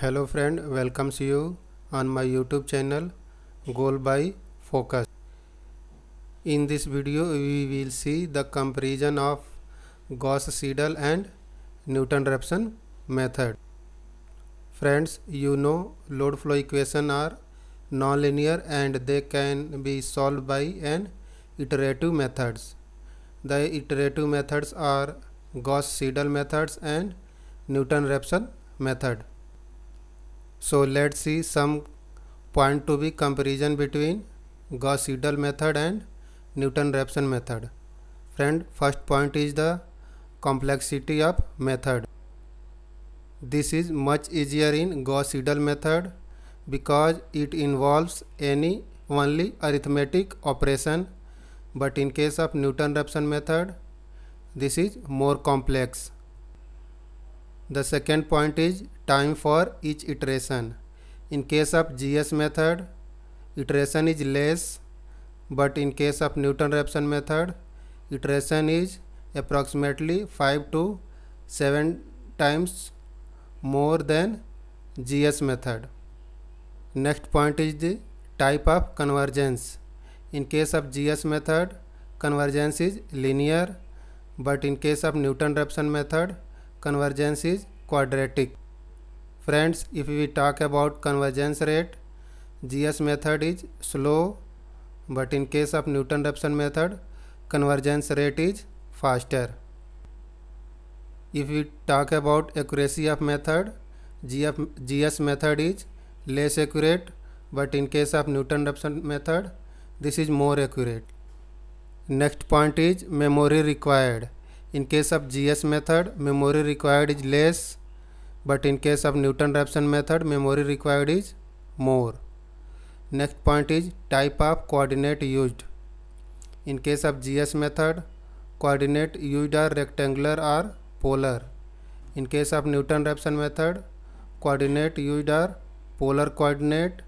hello friend welcomes you on my youtube channel goal by focus in this video we will see the comparison of gauss seidel and newton raphson method friends you know load flow equation are nonlinear and they can be solved by an iterative methods the iterative methods are gauss seidel methods and newton raphson method so let's see some point to be comparison between Gauss Seidel method and Newton-Raphson method. Friend, first point is the complexity of method. This is much easier in Gauss Seidel method because it involves any only arithmetic operation but in case of Newton-Raphson method this is more complex The second point is time for each iteration. In case of GS method, iteration is less, but in case of Newton-Raphson method, iteration is approximately 5 to 7 times more than GS method. Next point is the type of convergence. In case of GS method, convergence is linear, but in case of Newton-Raphson method, convergence is quadratic. Friends, if we talk about convergence rate, GS method is slow, but in case of Newton-Raphson method, convergence rate is faster. If we talk about accuracy of method, GF, GS method is less accurate, but in case of Newton-Raphson method, this is more accurate. Next point is memory required. In case of GS method, memory required is less, but in case of Newton-Raphson method, memory required is more. Next point is type of coordinate used. In case of GS method, coordinate used are rectangular or polar. In case of Newton-Raphson method, coordinate used are polar coordinate.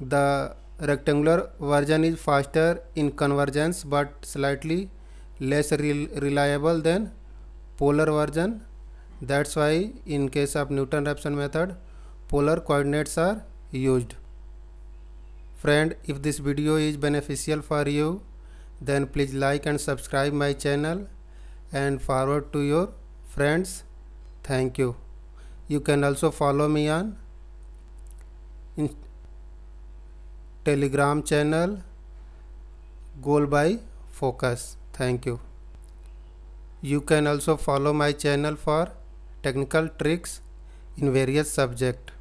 The rectangular version is faster in convergence but slightly less re reliable than polar version that's why in case of Newton Raphson method polar coordinates are used friend if this video is beneficial for you then please like and subscribe my channel and forward to your friends thank you you can also follow me on telegram channel goal by focus Thank you. You can also follow my channel for technical tricks in various subjects.